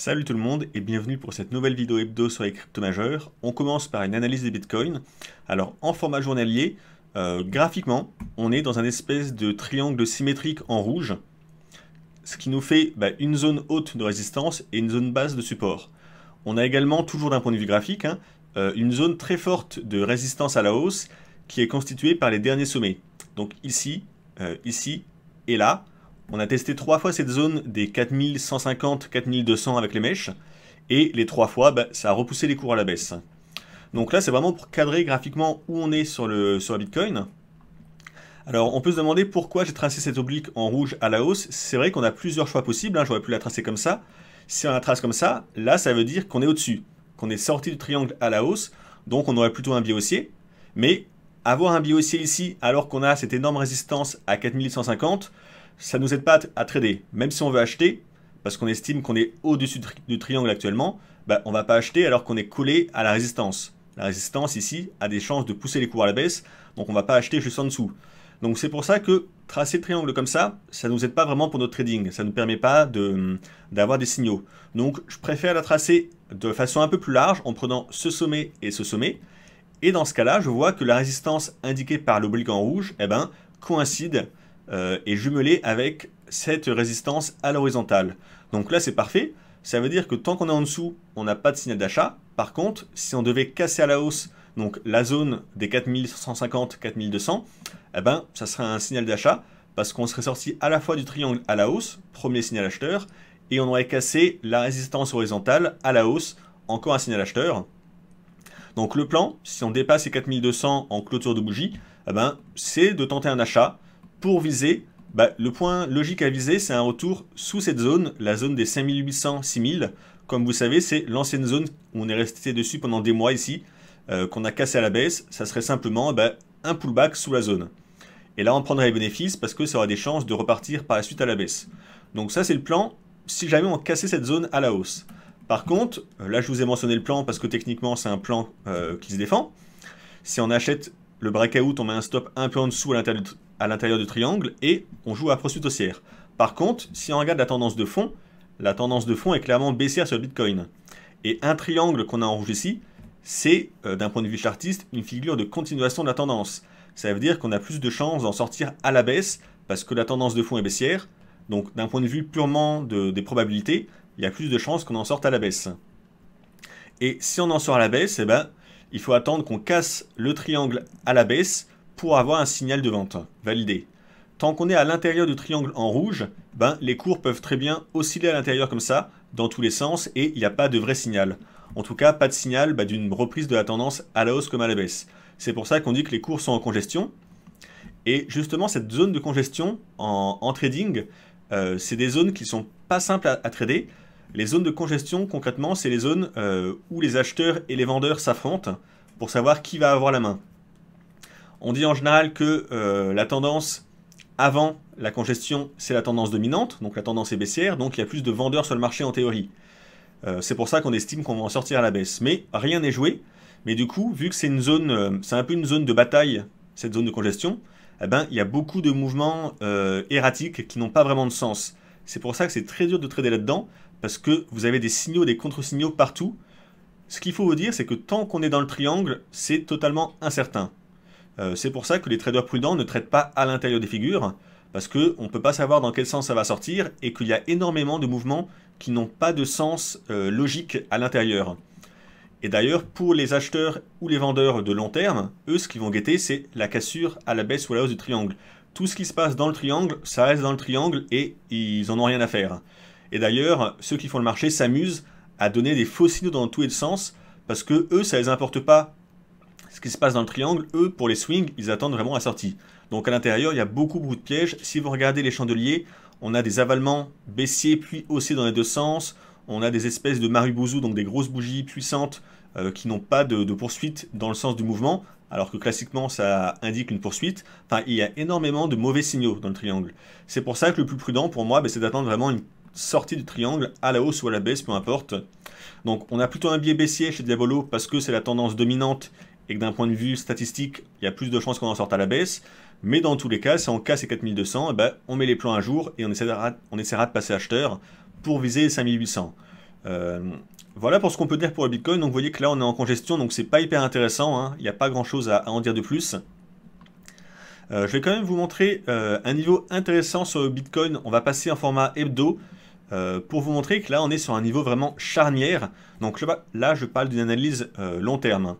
Salut tout le monde et bienvenue pour cette nouvelle vidéo hebdo sur les crypto majeurs. On commence par une analyse des bitcoins. Alors en format journalier, euh, graphiquement, on est dans un espèce de triangle symétrique en rouge, ce qui nous fait bah, une zone haute de résistance et une zone basse de support. On a également, toujours d'un point de vue graphique, hein, euh, une zone très forte de résistance à la hausse qui est constituée par les derniers sommets. Donc ici, euh, ici et là, on a testé trois fois cette zone des 4150-4200 avec les mèches, et les trois fois, bah, ça a repoussé les cours à la baisse. Donc là, c'est vraiment pour cadrer graphiquement où on est sur, le, la Bitcoin. Alors, on peut se demander pourquoi j'ai tracé cette oblique en rouge à la hausse. C'est vrai qu'on a plusieurs choix possibles, hein, j'aurais pu la tracer comme ça. Si on la trace comme ça, là, ça veut dire qu'on est au-dessus, qu'on est sorti du triangle à la hausse, donc on aurait plutôt un biais haussier. Mais avoir un biais haussier ici, alors qu'on a cette énorme résistance à 4150, ça ne nous aide pas à trader. Même si on veut acheter, parce qu'on estime qu'on est au-dessus du triangle actuellement, bah, on ne va pas acheter alors qu'on est collé à la résistance. La résistance ici a des chances de pousser les cours à la baisse, donc on ne va pas acheter juste en dessous. Donc c'est pour ça que tracer le triangle comme ça, ça ne nous aide pas vraiment pour notre trading, ça ne nous permet pas d'avoir des signaux. Donc je préfère la tracer de façon un peu plus large en prenant ce sommet et ce sommet. Et dans ce cas-là, je vois que la résistance indiquée par l'oblique en rouge eh ben, coïncide et euh, est jumelé avec cette résistance à l'horizontale. Donc là, c'est parfait. Ça veut dire que tant qu'on est en dessous, on n'a pas de signal d'achat. Par contre, si on devait casser à la hausse donc la zone des 4150-4200, eh ben, ça serait un signal d'achat parce qu'on serait sorti à la fois du triangle à la hausse, premier signal acheteur, et on aurait cassé la résistance horizontale à la hausse, encore un signal acheteur. Donc le plan, si on dépasse les 4200 en clôture de bougie, eh ben, c'est de tenter un achat pour viser, bah, le point logique à viser, c'est un retour sous cette zone, la zone des 5800-6000. Comme vous savez, c'est l'ancienne zone où on est resté dessus pendant des mois ici, euh, qu'on a cassé à la baisse. Ça serait simplement bah, un pullback sous la zone. Et là, on prendrait les bénéfices parce que ça aura des chances de repartir par la suite à la baisse. Donc ça, c'est le plan si jamais on cassait cette zone à la hausse. Par contre, euh, là, je vous ai mentionné le plan parce que techniquement, c'est un plan euh, qui se défend. Si on achète le breakout, on met un stop un peu en dessous à l'intérieur du triangle et on joue à poursuite haussière. Par contre, si on regarde la tendance de fond, la tendance de fond est clairement baissière sur le Bitcoin. Et un triangle qu'on a en rouge ici, c'est, euh, d'un point de vue chartiste, une figure de continuation de la tendance. Ça veut dire qu'on a plus de chances d'en sortir à la baisse parce que la tendance de fond est baissière. Donc d'un point de vue purement des probabilités, il y a plus de chances qu'on en sorte à la baisse. Et si on en sort à la baisse, eh ben, il faut attendre qu'on casse le triangle à la baisse pour avoir un signal de vente validé. Tant qu'on est à l'intérieur du triangle en rouge, ben, les cours peuvent très bien osciller à l'intérieur comme ça, dans tous les sens, et il n'y a pas de vrai signal. En tout cas, pas de signal ben, d'une reprise de la tendance à la hausse comme à la baisse. C'est pour ça qu'on dit que les cours sont en congestion. Et justement, cette zone de congestion en, trading, euh, c'est des zones qui ne sont pas simples à trader les zones de congestion, concrètement, c'est les zones euh, où les acheteurs et les vendeurs s'affrontent pour savoir qui va avoir la main. On dit en général que euh, la tendance avant la congestion, c'est la tendance dominante, donc la tendance est baissière, donc il y a plus de vendeurs sur le marché en théorie. Euh, c'est pour ça qu'on estime qu'on va en sortir à la baisse. Mais rien n'est joué. Mais du coup, vu que c'est une zone, c'est un peu une zone de bataille, cette zone de congestion, eh ben, il y a beaucoup de mouvements erratiques qui n'ont pas vraiment de sens. C'est pour ça que c'est très dur de trader là-dedans, parce que vous avez des signaux, des contre-signaux partout. Ce qu'il faut vous dire, c'est que tant qu'on est dans le triangle, c'est totalement incertain. Euh, c'est pour ça que les traders prudents ne traitent pas à l'intérieur des figures, parce qu'on ne peut pas savoir dans quel sens ça va sortir, et qu'il y a énormément de mouvements qui n'ont pas de sens euh, logique à l'intérieur. Et d'ailleurs, pour les acheteurs ou les vendeurs de long terme, eux, ce qu'ils vont guetter, c'est la cassure à la baisse ou à la hausse du triangle. Tout ce qui se passe dans le triangle, ça reste dans le triangle et ils n'en ont rien à faire. Et d'ailleurs, ceux qui font le marché s'amusent à donner des faux signaux dans tous les sens parce que eux, ça les importe pas ce qui se passe dans le triangle. Eux, pour les swings, ils attendent vraiment la sortie. Donc à l'intérieur, il y a beaucoup, beaucoup de pièges. Si vous regardez les chandeliers, on a des avalements baissiers puis haussiers dans les deux sens. On a des espèces de maribouzou, donc des grosses bougies puissantes euh, qui n'ont pas de, poursuite dans le sens du mouvement, alors que classiquement ça indique une poursuite. Enfin, il y a énormément de mauvais signaux dans le triangle. C'est pour ça que le plus prudent pour moi, ben, c'est d'attendre vraiment une sortie du triangle, à la hausse ou à la baisse, peu importe. Donc on a plutôt un biais baissier chez Diabolo parce que c'est la tendance dominante et que d'un point de vue statistique, il y a plus de chances qu'on en sorte à la baisse. Mais dans tous les cas, si on casse les 4200, eh ben, on met les plans à jour et on essaiera, de passer acheteur pour viser 5800. Euh, voilà pour ce qu'on peut dire pour le Bitcoin. Donc vous voyez que là on est en congestion, donc c'est pas hyper intéressant. Hein. Il n'y a pas grand chose à, en dire de plus. Euh, je vais quand même vous montrer euh, un niveau intéressant sur le Bitcoin. On va passer en format hebdo. Euh, pour vous montrer que là, on est sur un niveau vraiment charnière. Donc là, je parle d'une analyse euh, long terme.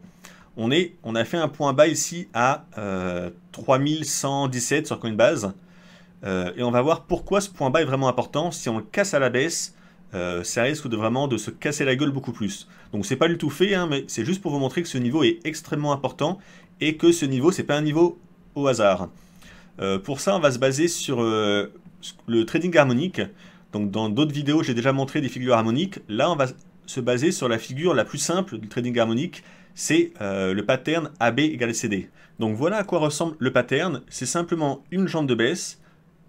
On, est, on a fait un point bas ici à 3117 euh, sur Coinbase. et on va voir pourquoi ce point bas est vraiment important. Si on le casse à la baisse, ça risque de vraiment de se casser la gueule beaucoup plus. Donc c'est pas du tout fait, hein, mais c'est juste pour vous montrer que ce niveau est extrêmement important et que ce niveau, c'est pas un niveau au hasard. pour ça, on va se baser sur le trading harmonique. Donc dans d'autres vidéos, j'ai déjà montré des figures harmoniques. Là, on va se baser sur la figure la plus simple du trading harmonique, c'est euh, le pattern AB égale CD. Donc voilà à quoi ressemble le pattern. C'est simplement une jambe de baisse,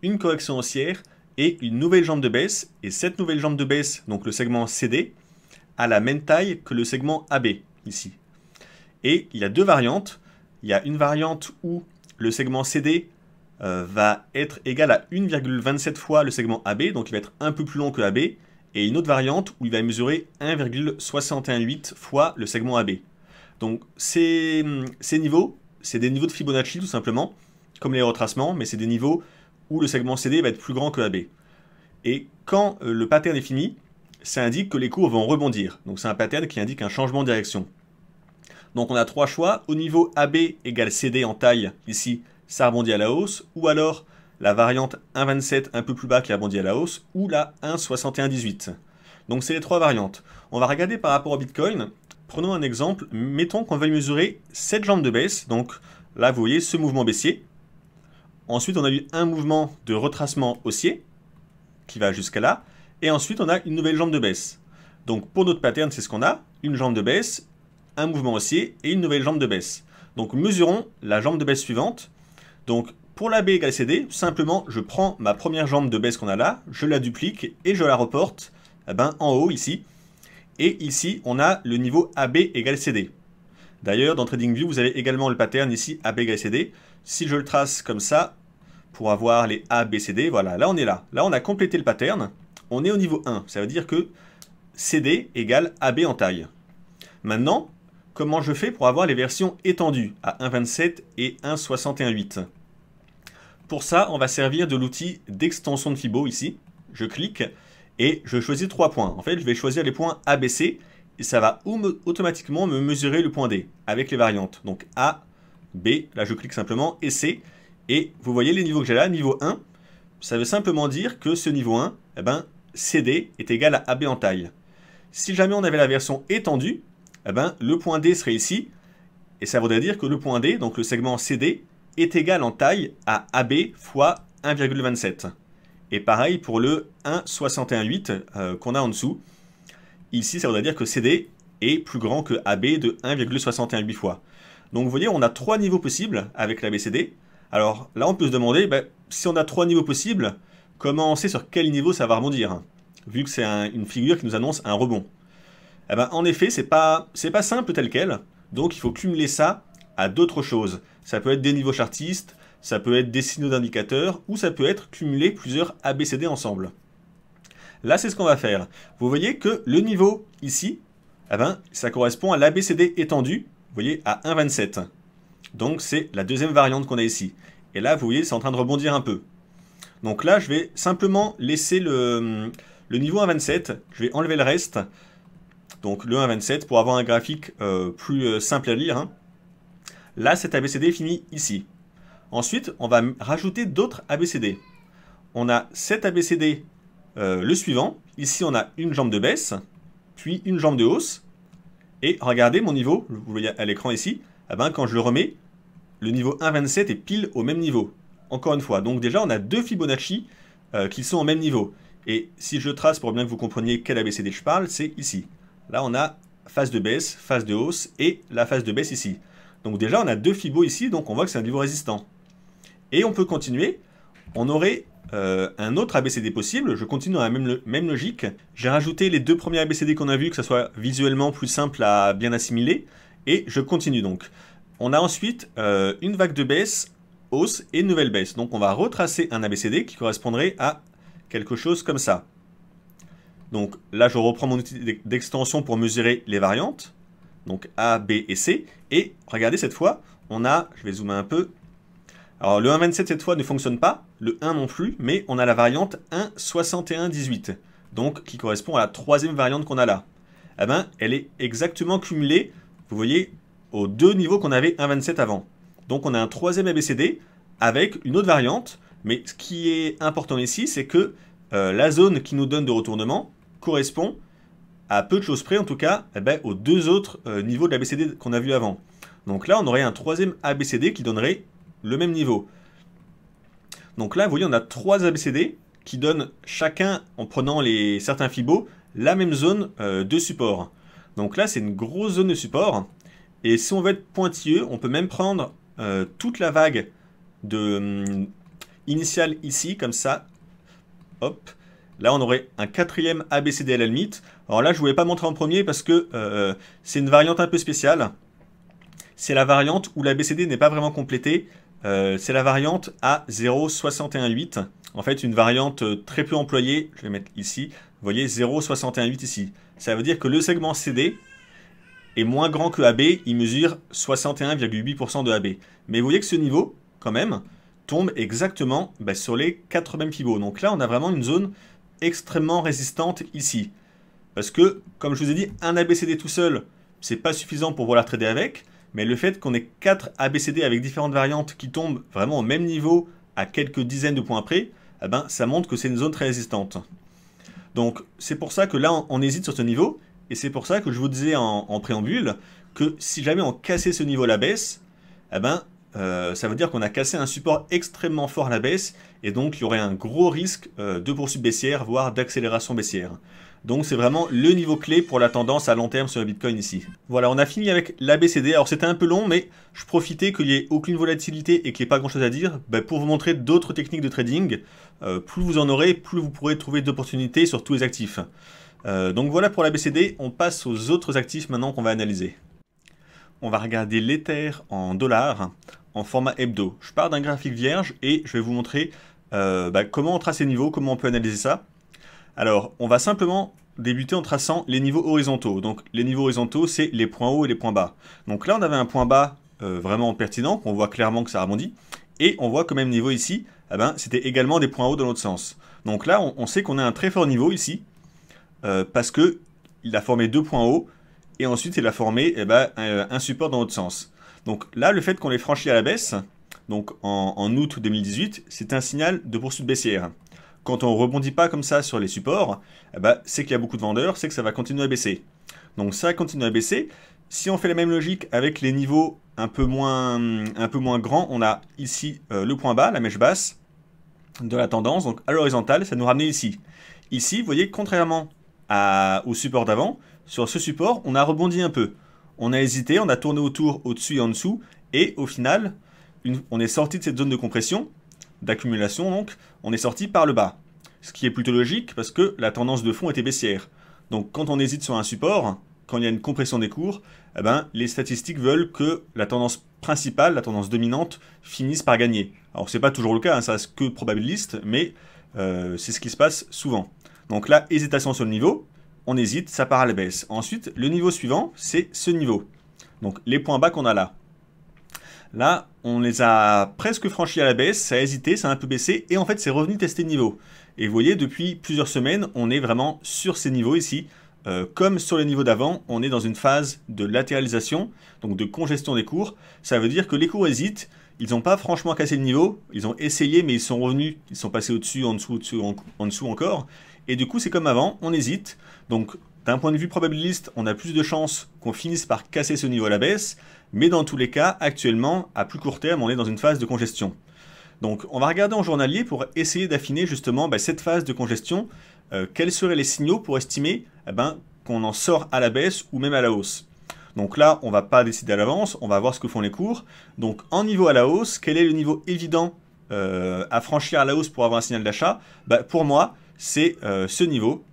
une correction haussière et une nouvelle jambe de baisse. Et cette nouvelle jambe de baisse, donc le segment CD, a la même taille que le segment AB ici. Et il y a deux variantes. Il y a une variante où le segment CD euh, va être égal à 1,27 fois le segment AB, donc il va être un peu plus long que AB, et une autre variante où il va mesurer 1,618 fois le segment AB. Donc ces, niveaux, c'est des niveaux de Fibonacci tout simplement, comme les retracements, mais c'est des niveaux où le segment CD va être plus grand que AB. Et quand euh, le pattern est fini, ça indique que les cours vont rebondir. Donc c'est un pattern qui indique un changement de direction. Donc on a trois choix. Au niveau AB égale CD en taille, ici, ça rebondit à la hausse, ou alors la variante 1,27 un peu plus bas qui rebondit à la hausse, ou la 1,6118. Donc c'est les trois variantes. On va regarder par rapport au Bitcoin. Prenons un exemple, mettons qu'on veuille mesurer cette jambe de baisse, donc là vous voyez ce mouvement baissier. Ensuite on a eu un mouvement de retracement haussier, qui va jusqu'à là, et ensuite on a une nouvelle jambe de baisse. Donc pour notre pattern c'est ce qu'on a, une jambe de baisse, un mouvement haussier et une nouvelle jambe de baisse. Donc mesurons la jambe de baisse suivante, donc pour la B égale CD, simplement je prends ma première jambe de baisse qu'on a là, je la duplique et je la reporte eh ben, en haut ici. Et ici, on a le niveau AB égale CD. D'ailleurs, dans TradingView, vous avez également le pattern ici AB égale CD. Si je le trace comme ça, pour avoir les ABCD, voilà, là on est là. Là, on a complété le pattern. On est au niveau 1. Ça veut dire que CD égale AB en taille. Maintenant, comment je fais pour avoir les versions étendues à 1.27 et 1.61.8 Pour ça, on va servir de l'outil d'extension de Fibo ici. Je clique et je choisis trois points. En fait, je vais choisir les points ABC et ça va automatiquement me mesurer le point D avec les variantes. Donc A, B, là je clique simplement, et C. Et vous voyez les niveaux que j'ai là, niveau 1, ça veut simplement dire que ce niveau 1, eh ben, CD est égal à AB en taille. Si jamais on avait la version étendue, eh ben, le point D serait ici, et ça voudrait dire que le point D, donc le segment CD, est égal en taille à AB fois 1,27. Et pareil pour le 1,618 euh, qu'on a en dessous. Ici, ça voudrait dire que CD est plus grand que AB de 1,618 fois. Donc vous voyez, on a trois niveaux possibles avec l'ABCD. Alors là, on peut se demander, ben, si on a trois niveaux possibles, comment on sait sur quel niveau ça va rebondir Vu que c'est une figure qui nous annonce un rebond. Eh ben, en effet, c'est pas, c'est pas simple tel quel. Donc, il faut cumuler ça à d'autres choses. Ça peut être des niveaux chartistes, ça peut être des signaux d'indicateurs, ou ça peut être cumuler plusieurs ABCD ensemble. Là, c'est ce qu'on va faire. Vous voyez que le niveau, ici, eh ben, ça correspond à l'ABCD étendu, vous voyez, à 1,27. Donc, c'est la deuxième variante qu'on a ici. Et là, vous voyez, c'est en train de rebondir un peu. Donc là, je vais simplement laisser le, le niveau 1,27, je vais enlever le reste, donc le 1.27 pour avoir un graphique euh, plus euh, simple à lire. Hein. Là, cet ABCD finit ici. Ensuite, on va rajouter d'autres ABCD. On a cet ABCD, euh, le suivant. Ici, on a une jambe de baisse, puis une jambe de hausse. Et regardez mon niveau, vous voyez à l'écran ici, eh ben, quand je le remets, le niveau 1,27 est pile au même niveau. Encore une fois, donc déjà on a deux Fibonacci qui sont au même niveau. Et si je trace pour bien que vous compreniez quel ABCD je parle, c'est ici. Là, on a phase de baisse, phase de hausse et la phase de baisse ici. Donc déjà, on a deux fibos ici, donc on voit que c'est un niveau résistant. Et on peut continuer. On aurait euh, un autre ABCD possible. Je continue dans la même, logique. J'ai rajouté les deux premiers ABCD qu'on a vus, que ça soit visuellement plus simple à bien assimiler. Et je continue donc. On a ensuite euh, une vague de baisse, hausse et nouvelle baisse. Donc on va retracer un ABCD qui correspondrait à quelque chose comme ça. Donc là, je reprends mon outil d'extension pour mesurer les variantes. Donc A, B et C. Et regardez cette fois, on a, je vais zoomer un peu. Alors le 1,27 cette fois ne fonctionne pas, le 1 non plus, mais on a la variante 1,6118. Donc qui correspond à la troisième variante qu'on a là. Eh ben, elle est exactement cumulée, vous voyez, aux deux niveaux qu'on avait 1,27 avant. Donc on a un troisième ABCD avec une autre variante. Mais ce qui est important ici, c'est que euh, la zone qui nous donne de retournement, correspond à peu de choses près, en tout cas, eh ben, aux deux autres euh, niveaux de l'ABCD qu'on a vu avant. Donc là, on aurait un troisième ABCD qui donnerait le même niveau. Donc là, vous voyez, on a trois ABCD qui donnent chacun, en prenant les certains fibos, la même zone euh, de support. Donc là, c'est une grosse zone de support. Et si on veut être pointilleux, on peut même prendre euh, toute la vague de, hum, initiale ici, comme ça. Hop. Là, on aurait un quatrième ABCD à la limite. Alors là, je ne voulais pas montrer en premier parce que euh, euh, c'est une variante un peu spéciale. C'est la variante où l'ABCD n'est pas vraiment complétée. Euh, c'est la variante A0618. En fait, une variante très peu employée. Je vais mettre ici. Vous voyez, 0618 ici. Ça veut dire que le segment CD est moins grand que AB. Il mesure 61,8% de AB. Mais vous voyez que ce niveau, quand même, tombe exactement bah, sur les quatre mêmes pivots. Donc là, on a vraiment une zone extrêmement résistante ici. Parce que, comme je vous ai dit, un ABCD tout seul, c'est pas suffisant pour vouloir trader avec, mais le fait qu'on ait 4 ABCD avec différentes variantes qui tombent vraiment au même niveau à quelques dizaines de points près, eh ben, ça montre que c'est une zone très résistante. Donc c'est pour ça que là on, hésite sur ce niveau, et c'est pour ça que je vous disais en, préambule que si jamais on cassait ce niveau à la baisse, eh ben, euh, ça veut dire qu'on a cassé un support extrêmement fort à la baisse et donc il y aurait un gros risque euh, de poursuite baissière, voire d'accélération baissière. Donc c'est vraiment le niveau clé pour la tendance à long terme sur le Bitcoin ici. Voilà, on a fini avec BCD, Alors c'était un peu long, mais je profitais qu'il n'y ait aucune volatilité et qu'il n'y ait pas grand-chose à dire bah, pour vous montrer d'autres techniques de trading. Euh, plus vous en aurez, plus vous pourrez trouver d'opportunités sur tous les actifs. donc voilà pour la BCD, on passe aux autres actifs maintenant qu'on va analyser. On va regarder l'Ether en dollars en format hebdo. Je pars d'un graphique vierge et je vais vous montrer euh, bah, comment on trace les niveaux, comment on peut analyser ça. Alors, on va simplement débuter en traçant les niveaux horizontaux. Donc, les niveaux horizontaux, c'est les points hauts et les points bas. Donc là, on avait un point bas euh, vraiment pertinent, qu'on voit clairement que ça rebondit. Et on voit que même niveau ici, ah ben, c'était également des points hauts dans l'autre sens. Donc là, on, sait qu'on a un très fort niveau ici, euh, parce qu'il a formé deux points hauts, et ensuite il a formé eh ben, un support dans l'autre sens. Donc là, le fait qu'on les franchi à la baisse, donc en, août 2018, c'est un signal de poursuite baissière. Quand on rebondit pas comme ça sur les supports, eh ben, c'est qu'il y a beaucoup de vendeurs, c'est que ça va continuer à baisser. Donc ça continue à baisser. Si on fait la même logique avec les niveaux un peu moins, un peu moins grands, on a ici euh, le point bas, la mèche basse de la tendance, donc à l'horizontale, ça nous ramène ici. Ici, vous voyez, contrairement à, au support d'avant, sur ce support, on a rebondi un peu. On a hésité, on a tourné autour, au-dessus et en dessous, et au final, on est sorti de cette zone de compression, d'accumulation donc, on est sorti par le bas. Ce qui est plutôt logique parce que la tendance de fond était baissière. Donc quand on hésite sur un support, quand il y a une compression des cours, eh ben, les statistiques veulent que la tendance principale, la tendance dominante, finisse par gagner. Alors c'est pas toujours le cas, hein, ça reste que probabiliste, mais euh, c'est ce qui se passe souvent. Donc là, hésitation sur le niveau, on hésite, ça part à la baisse. Ensuite, le niveau suivant, c'est ce niveau. Donc les points bas qu'on a là. Là, on les a presque franchis à la baisse, ça a hésité, ça a un peu baissé, et en fait, c'est revenu tester le niveau. Et vous voyez, depuis plusieurs semaines, on est vraiment sur ces niveaux ici. Euh, comme sur les niveaux d'avant, on est dans une phase de latéralisation, donc de congestion des cours. Ça veut dire que les cours hésitent, ils n'ont pas franchement cassé le niveau, ils ont essayé, mais ils sont revenus, ils sont passés au-dessus, en dessous, au en dessous encore. Et du coup, c'est comme avant, on hésite. Donc, d'un point de vue probabiliste, on a plus de chances qu'on finisse par casser ce niveau à la baisse. Mais dans tous les cas, actuellement, à plus court terme, on est dans une phase de congestion. Donc, on va regarder en journalier pour essayer d'affiner justement bah, cette phase de congestion. Euh, quels seraient les signaux pour estimer eh ben, qu'on en sort à la baisse ou même à la hausse donc là, on ne va pas décider à l'avance, on va voir ce que font les cours. Donc en niveau à la hausse, quel est le niveau évident euh, à franchir à la hausse pour avoir un signal d'achat bah, Pour moi, c'est euh, ce niveau,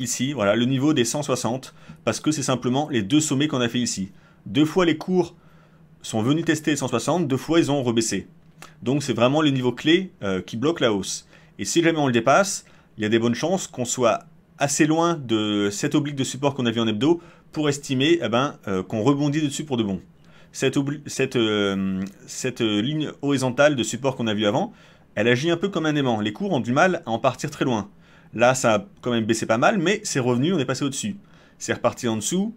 ici, voilà, le niveau des 160, parce que c'est simplement les deux sommets qu'on a fait ici. Deux fois les cours sont venus tester les 160, deux fois ils ont rebaissé. Donc c'est vraiment le niveau clé euh, qui bloque la hausse. Et si jamais on le dépasse, il y a des bonnes chances qu'on soit assez loin de cet oblique de support qu'on a vu en hebdo pour estimer eh ben, euh, qu'on rebondit dessus pour de bon. Cette, cette ligne horizontale de support qu'on a vu avant, elle agit un peu comme un aimant. Les cours ont du mal à en partir très loin. Là, ça a quand même baissé pas mal, mais c'est revenu, on est passé au-dessus. C'est reparti en dessous,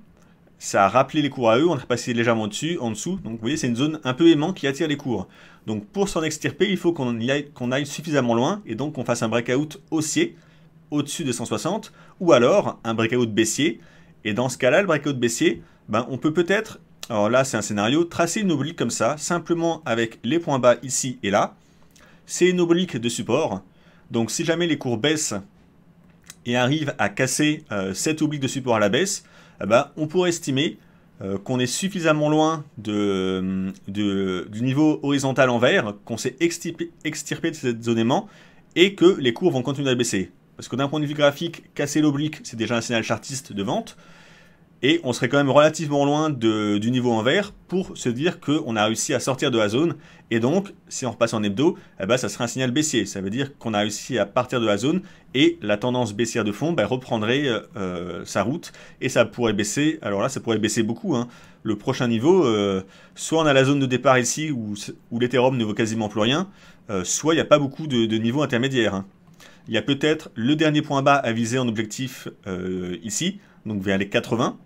ça a rappelé les cours à eux, on est passé légèrement au-dessus, en dessous. Donc vous voyez, c'est une zone un peu aimant qui attire les cours. Donc pour s'en extirper, il faut qu'on aille, suffisamment loin et donc qu'on fasse un breakout haussier au-dessus de 160 ou alors un breakout baissier. Et dans ce cas-là, le breakout baissier, ben, on peut peut-être, alors là c'est un scénario, tracer une oblique comme ça, simplement avec les points bas ici et là, c'est une oblique de support. Donc si jamais les cours baissent et arrivent à casser euh, cette oblique de support à la baisse, eh ben, on pourrait estimer euh, qu'on est suffisamment loin euh, de, du niveau horizontal en vert, qu'on s'est extirpé, de zone zonément et que les cours vont continuer à baisser. Parce que d'un point de vue graphique, casser l'oblique, c'est déjà un signal chartiste de vente et on serait quand même relativement loin du niveau en vert pour se dire qu'on a réussi à sortir de la zone. Et donc, si on repasse en hebdo, eh ben, ça serait un signal baissier. Ça veut dire qu'on a réussi à partir de la zone et la tendance baissière de fond ben, reprendrait euh, euh, sa route et ça pourrait baisser. Alors là, ça pourrait baisser beaucoup. Hein. Le prochain niveau, euh, soit on a la zone de départ ici où, où l'Ethereum ne vaut quasiment plus rien, soit il n'y a pas beaucoup de, niveaux intermédiaires. Hein. Il y a peut-être le dernier point bas à viser en objectif ici, donc vers les 80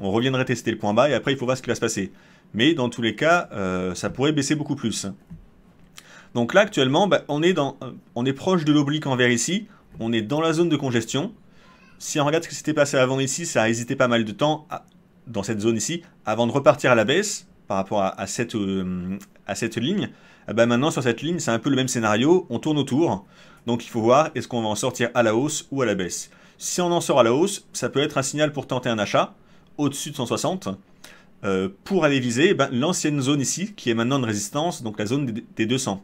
on reviendrait tester le point bas et après il faut voir ce qui va se passer. Mais dans tous les cas, euh, ça pourrait baisser beaucoup plus. Donc là actuellement, bah, euh, on, est proche de l'oblique envers ici, on est dans la zone de congestion. Si on regarde ce qui s'était passé avant ici, ça a hésité pas mal de temps dans cette zone ici, avant de repartir à la baisse par rapport à, cette, euh, à ligne. Eh ben, maintenant sur cette ligne, c'est un peu le même scénario, on tourne autour. Donc il faut voir, est-ce qu'on va en sortir à la hausse ou à la baisse Si on en sort à la hausse, ça peut être un signal pour tenter un achat au-dessus de 160 euh, pour aller viser eh ben, l'ancienne zone ici, qui est maintenant une résistance, donc la zone des, 200.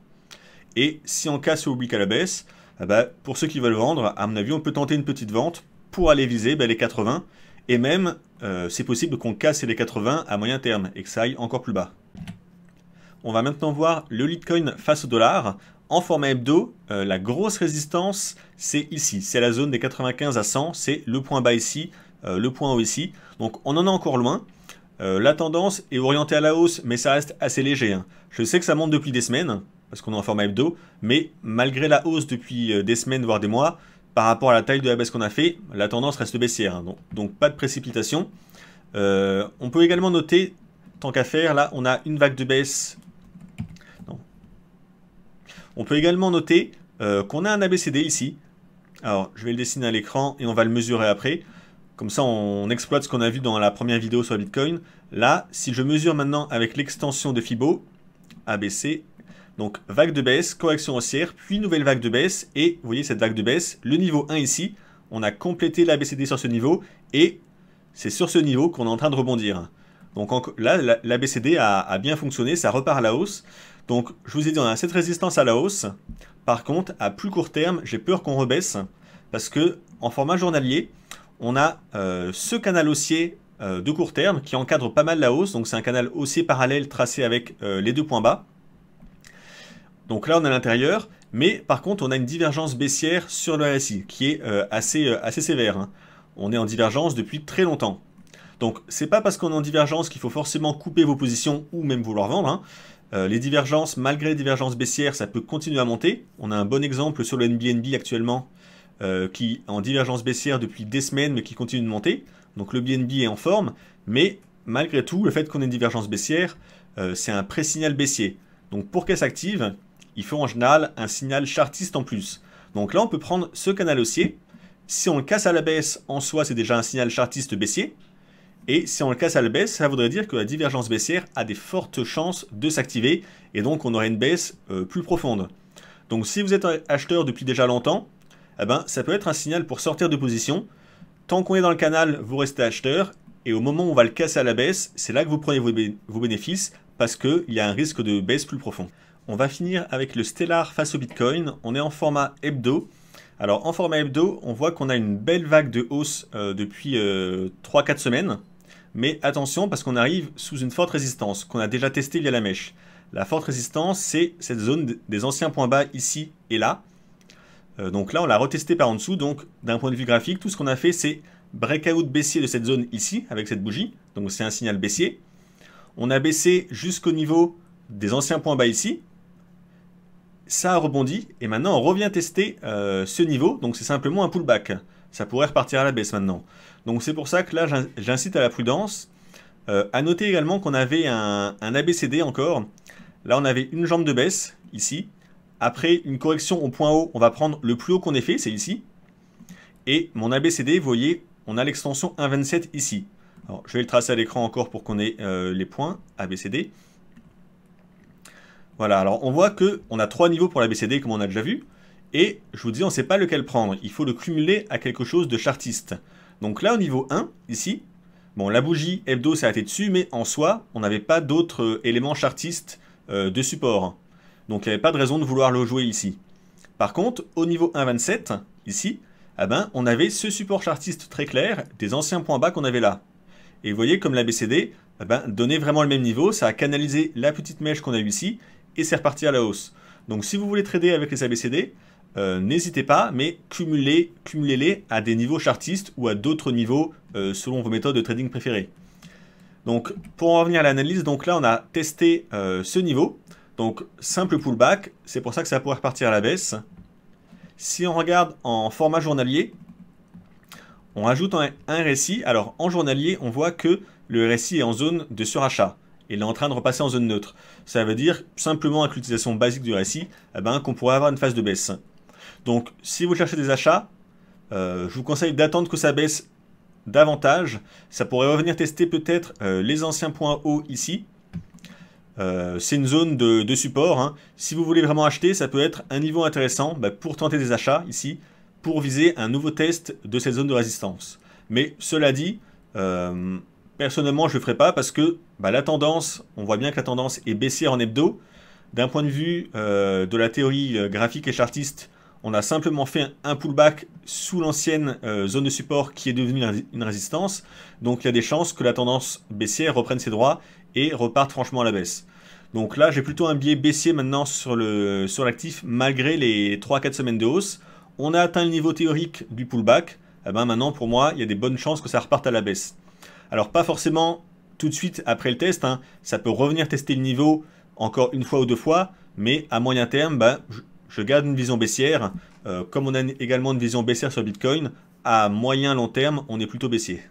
Et si on casse ou oblique à la baisse, eh ben, pour ceux qui veulent vendre, à mon avis, on peut tenter une petite vente pour aller viser ben, les 80. Et même, euh, c'est possible qu'on casse les 80 à moyen terme et que ça aille encore plus bas. On va maintenant voir le Litecoin face au dollar. En format hebdo, euh, la grosse résistance, c'est ici. C'est la zone des 95 à 100, c'est le point bas ici. Euh, le point ici. Donc on en est encore loin. Euh, la tendance est orientée à la hausse, mais ça reste assez léger. Hein. Je sais que ça monte depuis des semaines, parce qu'on est en format hebdo, mais malgré la hausse depuis euh, des semaines, voire des mois, par rapport à la taille de la baisse qu'on a fait, la tendance reste baissière. Hein. Donc, pas de précipitation. on peut également noter, tant qu'à faire, là on a une vague de baisse. On peut également noter qu'on a un ABCD ici. Alors je vais le dessiner à l'écran et on va le mesurer après. Comme ça, on exploite ce qu'on a vu dans la première vidéo sur Bitcoin. Là, si je mesure maintenant avec l'extension de Fibo, ABC, donc vague de baisse, correction haussière, puis nouvelle vague de baisse, et vous voyez cette vague de baisse, le niveau 1 ici, on a complété l'ABCD sur ce niveau, et c'est sur ce niveau qu'on est en train de rebondir. Donc là, l'ABCD a, a, bien fonctionné, ça repart à la hausse. Donc je vous ai dit, on a cette résistance à la hausse. Par contre, à plus court terme, j'ai peur qu'on rebaisse, parce que en format journalier, on a euh, ce canal haussier euh, de court terme qui encadre pas mal la hausse. Donc c'est un canal haussier parallèle tracé avec euh, les deux points bas. Donc là on est à l'intérieur, mais par contre on a une divergence baissière sur le RSI qui est assez, assez sévère. Hein. On est en divergence depuis très longtemps. Donc c'est pas parce qu'on est en divergence qu'il faut forcément couper vos positions ou même vouloir vendre. Hein. les divergences, malgré les divergences baissières, ça peut continuer à monter. On a un bon exemple sur le NBNB actuellement euh, qui est en divergence baissière depuis des semaines, mais qui continue de monter. Donc le BNB est en forme, mais malgré tout, le fait qu'on ait une divergence baissière, euh, c'est un pré-signal baissier. Donc pour qu'elle s'active, il faut en général un signal chartiste en plus. Donc là, on peut prendre ce canal haussier. Si on le casse à la baisse, en soi, c'est déjà un signal chartiste baissier. Et si on le casse à la baisse, ça voudrait dire que la divergence baissière a des fortes chances de s'activer et donc on aurait une baisse euh, plus profonde. Donc si vous êtes acheteur depuis déjà longtemps, eh ben, ça peut être un signal pour sortir de position. Tant qu'on est dans le canal, vous restez acheteur. Et au moment où on va le casser à la baisse, c'est là que vous prenez vos, bénéfices parce qu'il y a un risque de baisse plus profond. On va finir avec le Stellar face au Bitcoin. On est en format hebdo. Alors en format hebdo, on voit qu'on a une belle vague de hausse euh, depuis 3-4 euh, semaines. Mais attention parce qu'on arrive sous une forte résistance qu'on a déjà testée via la mèche. La forte résistance, c'est cette zone des anciens points bas ici et là. Euh, donc là, on l'a retesté par en dessous. Donc d'un point de vue graphique, tout ce qu'on a fait, c'est breakout baissier de cette zone ici, avec cette bougie. Donc c'est un signal baissier. On a baissé jusqu'au niveau des anciens points bas ici. Ça a rebondi. Et maintenant, on revient tester euh, ce niveau. Donc c'est simplement un pullback. Ça pourrait repartir à la baisse maintenant. Donc c'est pour ça que là, j'incite à la prudence. Euh, à noter également qu'on avait un, un ABCD encore. Là, on avait une jambe de baisse, ici, après une correction au point haut, on va prendre le plus haut qu'on ait fait, c'est ici. Et mon ABCD, vous voyez, on a l'extension 1.27 ici. Alors, je vais le tracer à l'écran encore pour qu'on ait euh, les points ABCD. Voilà, alors on voit qu'on a trois niveaux pour l'ABCD comme on a déjà vu. Et je vous dis, on ne sait pas lequel prendre. Il faut le cumuler à quelque chose de chartiste. Donc là, au niveau 1, ici, bon, la bougie hebdo a été dessus, mais en soi, on n'avait pas d'autres euh, éléments chartistes euh, de support. Donc il n'y avait pas de raison de vouloir le jouer ici. Par contre, au niveau 1.27, ici, ah ben, on avait ce support chartiste très clair des anciens points bas qu'on avait là. Et vous voyez, comme la BCD, ah ben, donnait vraiment le même niveau, ça a canalisé la petite mèche qu'on a eu ici, et c'est reparti à la hausse. Donc si vous voulez trader avec les ABCD, euh, n'hésitez pas, mais cumulez-les à des niveaux chartistes ou à d'autres niveaux euh, selon vos méthodes de trading préférées. Donc pour en revenir à l'analyse, donc là on a testé euh, ce niveau. Donc, simple pullback, c'est pour ça que ça pourrait repartir à la baisse. Si on regarde en format journalier, on ajoute un, récit. Alors, en journalier, on voit que le récit est en zone de surachat. Il est en train de repasser en zone neutre. Ça veut dire, simplement avec l'utilisation basique du récit, eh ben, qu'on pourrait avoir une phase de baisse. Donc, si vous cherchez des achats, euh, je vous conseille d'attendre que ça baisse davantage. Ça pourrait revenir tester peut-être euh, les anciens points hauts ici, euh, c'est une zone de, support. Hein. Si vous voulez vraiment acheter, ça peut être un niveau intéressant bah, pour tenter des achats ici, pour viser un nouveau test de cette zone de résistance. Mais cela dit, euh, personnellement, je ne le ferai pas parce que bah, la tendance, on voit bien que la tendance est baissière en hebdo. D'un point de vue euh, de la théorie graphique et chartiste, on a simplement fait un pullback sous l'ancienne zone de support qui est devenue une résistance. Donc il y a des chances que la tendance baissière reprenne ses droits et repartent franchement à la baisse. Donc là, j'ai plutôt un biais baissier maintenant sur l'actif sur malgré les 3-4 semaines de hausse. On a atteint le niveau théorique du pullback. Eh ben maintenant, pour moi, il y a des bonnes chances que ça reparte à la baisse. Alors pas forcément tout de suite après le test, hein. ça peut revenir tester le niveau encore une fois ou deux fois, mais à moyen terme, ben, je, garde une vision baissière. Euh, comme on a également une vision baissière sur Bitcoin, à moyen long terme, on est plutôt baissier.